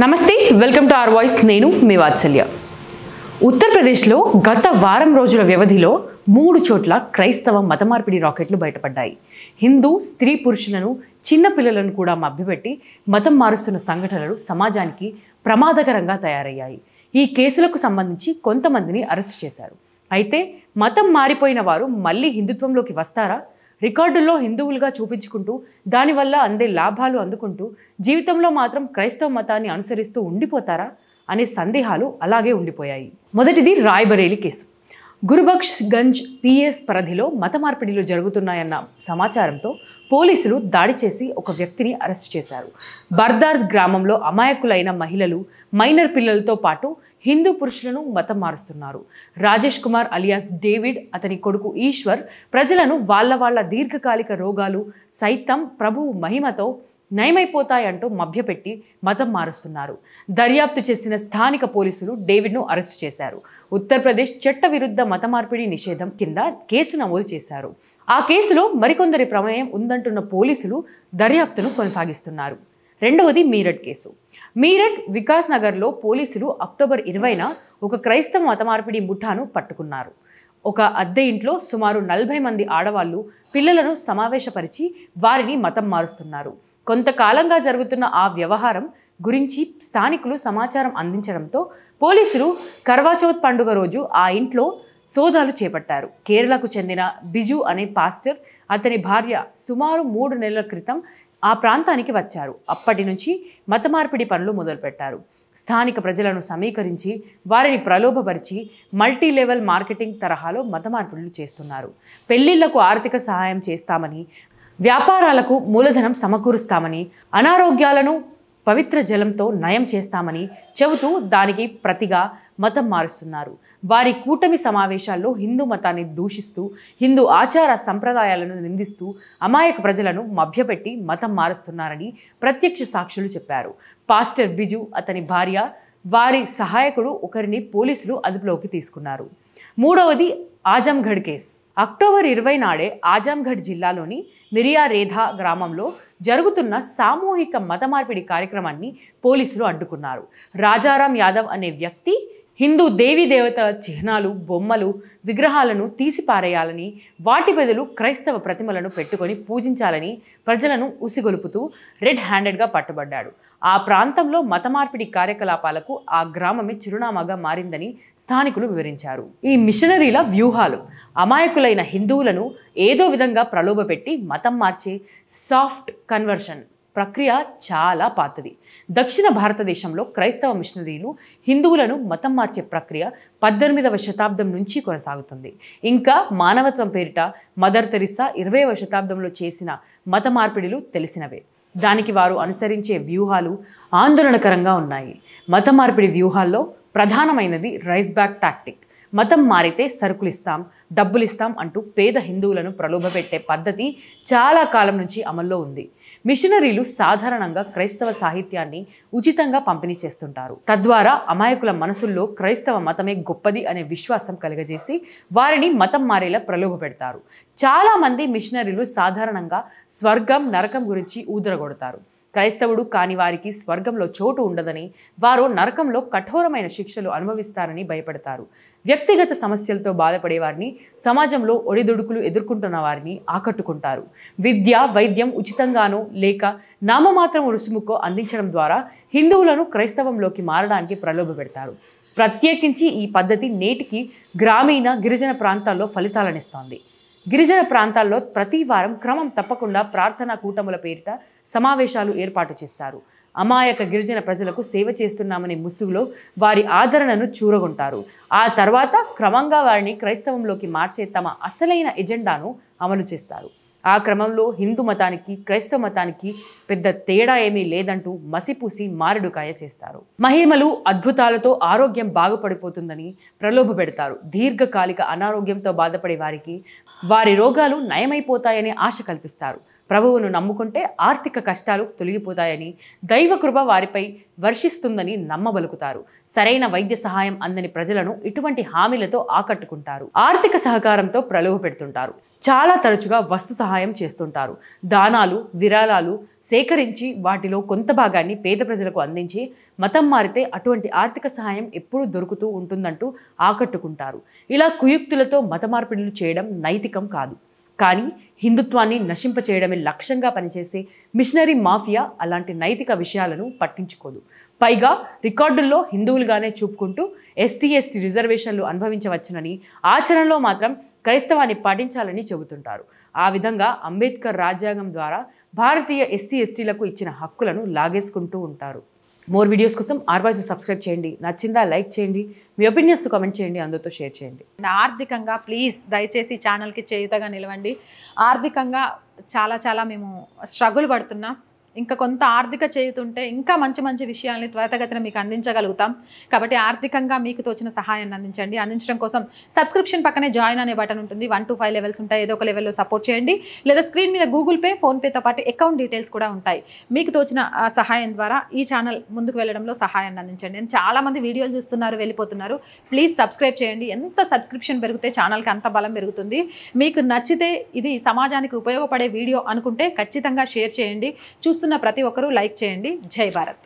నమస్తే welcome to are voice నేను మీ వాత్సల్య ఉత్తరప్రదేశ్లో గత వారం రోజుల వ్యవధిలో మూడు చోట్ల క్రైస్తవ మత మార్పిడి రాకెట్లు బయటపడ్డాయి హిందూ స్త్రీ పురుషులను చిన్న పిల్లలను కూడా మభ్యపెట్టి మతం మారుస్తున్న సంఘటనలు సమాజానికి ప్రమాదకరంగా తయారయ్యాయి ఈ కేసులకు సంబంధించి కొంతమందిని అరెస్ట్ చేశారు అయితే మతం మారిపోయిన వారు మళ్ళీ హిందుత్వంలోకి వస్తారా రికార్డుల్లో హిందువులుగా చూపించుకుంటూ దానివల్ల అందే లాభాలు అందుకుంటూ జీవితంలో మాత్రం క్రైస్తవ మతాన్ని అనుసరిస్తూ ఉండిపోతారా అనే సందేహాలు అలాగే ఉండిపోయాయి మొదటిది రాయ్బరేలి కేసు గురుబక్ష్ గంజ్ పిఎస్ పరిధిలో మత మార్పిడిలు జరుగుతున్నాయన్న సమాచారంతో పోలీసులు దాడి చేసి ఒక వ్యక్తిని అరెస్ట్ చేశారు బర్దార్ గ్రామంలో అమాయకులైన మహిళలు మైనర్ పిల్లలతో పాటు హిందూ పురుషులను మతం మారుస్తున్నారు రాజేష్ కుమార్ అలియాస్ డేవిడ్ అతని కొడుకు ఈశ్వర్ ప్రజలను వాళ్ళ వాళ్ళ దీర్ఘకాలిక రోగాలు సైతం ప్రభు మహిమతో నయమైపోతాయంటూ మభ్యపెట్టి మతం మారుస్తున్నారు దర్యాప్తు చేసిన స్థానిక పోలీసులు డేవిడ్ను అరెస్టు చేశారు ఉత్తరప్రదేశ్ చట్ట విరుద్ధ మత మార్పిడి నిషేధం కింద కేసు నమోదు చేశారు ఆ కేసులో మరికొందరి ప్రమేయం ఉందంటున్న పోలీసులు దర్యాప్తును కొనసాగిస్తున్నారు రెండవది మీరట్ కేసు మీరట్ వికాస్ నగర్లో పోలీసులు అక్టోబర్ ఇరవైన ఒక క్రైస్తవ మతమార్పిడి ముఠాను పట్టుకున్నారు ఒక అద్దె ఇంట్లో సుమారు నలభై మంది ఆడవాళ్లు పిల్లలను సమావేశపరిచి వారిని మతం మారుస్తున్నారు కొంతకాలంగా జరుగుతున్న ఆ వ్యవహారం గురించి స్థానికులు సమాచారం అందించడంతో పోలీసులు కర్వాచౌత్ పండుగ రోజు ఆ ఇంట్లో సోదాలు చేపట్టారు కేరళకు చెందిన బిజు అనే పాస్టర్ అతని భార్య సుమారు మూడు నెలల క్రితం ఆ ప్రాంతానికి వచ్చారు అప్పటి నుంచి మతమార్పిడి పనులు మొదలుపెట్టారు స్థానిక ప్రజలను సమీకరించి వారిని ప్రలోభపరిచి మల్టీ లెవెల్ మార్కెటింగ్ తరహాలో మతమార్పిడులు చేస్తున్నారు పెళ్లిళ్లకు ఆర్థిక సహాయం చేస్తామని వ్యాపారాలకు మూలధనం సమకూరుస్తామని అనారోగ్యాలను పవిత్ర జలంతో నయం చేస్తామని చెబుతూ దానికి ప్రతిగా మతం మారుస్తున్నారు వారి కూటమి సమావేశాల్లో హిందూ మతాన్ని దూషిస్తూ హిందూ ఆచార సంప్రదాయాలను నిందిస్తూ అమాయక ప్రజలను మభ్యపెట్టి మతం మారుస్తున్నారని ప్రత్యక్ష సాక్షులు చెప్పారు పాస్టర్ బిజు అతని భార్య వారి సహాయకుడు ఒకరిని పోలీసులు అదుపులోకి తీసుకున్నారు మూడవది ఆజంఘడ్ కేస్ అక్టోబర్ ఇరవై నాడే ఆజంఘడ్ జిల్లాలోని రేధా గ్రామంలో జరుగుతున్న సామూహిక మత మార్పిడి కార్యక్రమాన్ని పోలీసులు అడ్డుకున్నారు రాజారాం యాదవ్ అనే వ్యక్తి హిందూ దేవీ దేవత చిహ్నాలు బొమ్మలు విగ్రహాలను తీసిపారేయాలని వాటి బదులు క్రైస్తవ ప్రతిమలను పెట్టుకొని పూజించాలని ప్రజలను ఉసిగొలుపుతూ రెడ్ హ్యాండెడ్గా పట్టుబడ్డాడు ఆ ప్రాంతంలో మత మార్పిడి కార్యకలాపాలకు ఆ గ్రామమే చిరునామాగా మారిందని స్థానికులు వివరించారు ఈ మిషనరీల వ్యూహాలు అమాయకులైన హిందువులను ఏదో విధంగా ప్రలోభపెట్టి మతం మార్చే సాఫ్ట్ కన్వర్షన్ ప్రక్రియ చాలా పాతది దక్షిణ భారతదేశంలో క్రైస్తవ మిషనరీలు హిందువులను మతం మార్చే ప్రక్రియ పద్దెనిమిదవ శతాబ్దం నుంచి కొనసాగుతుంది ఇంకా మానవత్వం పేరిట మదర్ తెరిసా ఇరవైవ శతాబ్దంలో చేసిన మత మార్పిడిలు తెలిసినవే దానికి వారు అనుసరించే వ్యూహాలు ఆందోళనకరంగా ఉన్నాయి మత మార్పిడి వ్యూహాల్లో ప్రధానమైనది రైస్ బ్యాక్ టాక్టిక్ మతం మారితే సరుకులిస్తాం డబ్బులిస్తాం అంటూ పేద హిందువులను ప్రలోభపెట్టే పద్ధతి చాలా కాలం నుంచి అమల్లో ఉంది మిషనరీలు సాధారణంగా క్రైస్తవ సాహిత్యాన్ని ఉచితంగా పంపిణీ చేస్తుంటారు తద్వారా అమాయకుల మనసుల్లో క్రైస్తవ మతమే గొప్పది అనే విశ్వాసం కలుగజేసి వారిని మతం మారేలా ప్రలోభ పెడతారు చాలామంది మిషనరీలు సాధారణంగా స్వర్గం నరకం గురించి ఊదరగొడతారు క్రైస్తవుడు కాని వారికి స్వర్గంలో చోటు ఉండదని వారు నరకంలో కఠోరమైన శిక్షలు అనుభవిస్తారని భయపడతారు వ్యక్తిగత సమస్యలతో బాధపడే వారిని సమాజంలో ఒడిదుడుకులు ఎదుర్కొంటున్న వారిని ఆకట్టుకుంటారు విద్య వైద్యం ఉచితంగానో లేక నామమాత్రం రుసుముకో అందించడం ద్వారా హిందువులను క్రైస్తవంలోకి మారడానికి ప్రలోభ పెడతారు ప్రత్యేకించి ఈ పద్ధతి నేటికి గ్రామీణ గిరిజన ప్రాంతాల్లో ఫలితాలనిస్తోంది గిరిజన ప్రాంతాల్లో ప్రతి వారం క్రమం తప్పకుండా ప్రార్థనా కూటముల పేరిట సమావేశాలు ఏర్పాటు చేస్తారు అమాయక గిరిజన ప్రజలకు సేవ చేస్తున్నామనే ముసుగులో వారి ఆదరణను చూరగొంటారు ఆ తర్వాత క్రమంగా వారిని క్రైస్తవంలోకి మార్చే తమ అసలైన ఎజెండాను అమలు చేస్తారు ఆ క్రమంలో హిందూ మతానికి క్రైస్తవ మతానికి పెద్ద తేడా ఏమీ లేదంటూ మసిపూసి మారుడుకాయ చేస్తారు మహిమలు అద్భుతాలతో ఆరోగ్యం బాగుపడిపోతుందని ప్రలోభ పెడతారు దీర్ఘకాలిక అనారోగ్యంతో బాధపడే వారికి వారి రోగాలు నయమైపోతాయని ఆశ కల్పిస్తారు ప్రభువును నమ్ముకుంటే ఆర్థిక కష్టాలు తొలగిపోతాయని దైవకృప వారిపై వర్షిస్తుందని నమ్మబలుకుతారు సరైన వైద్య సహాయం అందని ప్రజలను ఇటువంటి హామీలతో ఆకట్టుకుంటారు ఆర్థిక సహకారంతో ప్రలోభ పెడుతుంటారు చాలా తరచుగా వస్తు సహాయం చేస్తుంటారు దానాలు విరాళాలు సేకరించి వాటిలో కొంత భాగాన్ని పేద ప్రజలకు అందించి మతం మారితే అటువంటి ఆర్థిక సహాయం ఎప్పుడూ దొరుకుతూ ఉంటుందంటూ ఆకట్టుకుంటారు ఇలా కుయుక్తులతో మత మార్పిడులు చేయడం నైతికం కాదు కానీ హిందుత్వాన్ని నశింపచేయడమే లక్ష్యంగా పనిచేసే మిషనరీ మాఫియా అలాంటి నైతిక విషయాలను పట్టించుకోదు పైగా రికార్డుల్లో హిందువులుగానే చూపుకుంటూ ఎస్సీ ఎస్టీ రిజర్వేషన్లు అనుభవించవచ్చునని ఆచరణలో మాత్రం క్రైస్తవాన్ని పాటించాలని చెబుతుంటారు ఆ విధంగా అంబేద్కర్ రాజ్యాంగం ద్వారా భారతీయ ఎస్సీ ఎస్టీలకు ఇచ్చిన హక్కులను లాగేసుకుంటూ ఉంటారు మోర్ వీడియోస్ కోసం ఆర్వాయిస్ సబ్స్క్రైబ్ చేయండి నచ్చిందా లైక్ చేయండి మీ ఒపీనియన్స్ కమెంట్ చేయండి అందరితో షేర్ చేయండి ఆర్థికంగా ప్లీజ్ దయచేసి ఛానల్కి చేయుతగా నిలవండి ఆర్థికంగా చాలా చాలా మేము స్ట్రగుల్ పడుతున్నాం ఇంకా కొంత ఆర్థిక చేయుతుంటే ఇంకా మంచి మంచి విషయాల్ని త్వరితగతిన మీకు అందించగలుగుతాం కాబట్టి ఆర్థికంగా మీకు తోచిన సహాయాన్ని అందించండి అందించడం కోసం సబ్స్క్రిప్షన్ పక్కనే జాయిన్ అనే బటన్ ఉంటుంది వన్ టు ఫైవ్ లెవెల్స్ ఉంటాయి ఏదో ఒక లెవెల్లో సపోర్ట్ చేయండి లేదా స్క్రీన్ మీద గూగుల్ పే ఫోన్పేతో పాటు అకౌంట్ డీటెయిల్స్ కూడా ఉంటాయి మీకు తోచిన సహాయం ద్వారా ఈ ఛానల్ ముందుకు వెళ్ళడంలో సహాయాన్ని అందించండి నేను చాలామంది వీడియోలు చూస్తున్నారు వెళ్ళిపోతున్నారు ప్లీజ్ సబ్స్క్రైబ్ చేయండి ఎంత సబ్స్క్రిప్షన్ పెరిగితే ఛానల్కి అంత బలం పెరుగుతుంది మీకు నచ్చితే ఇది సమాజానికి ఉపయోగపడే వీడియో అనుకుంటే ఖచ్చితంగా షేర్ చేయండి చూసి చూస్తున్న ప్రతి ఒక్కరూ లైక్ చేయండి జై భారత్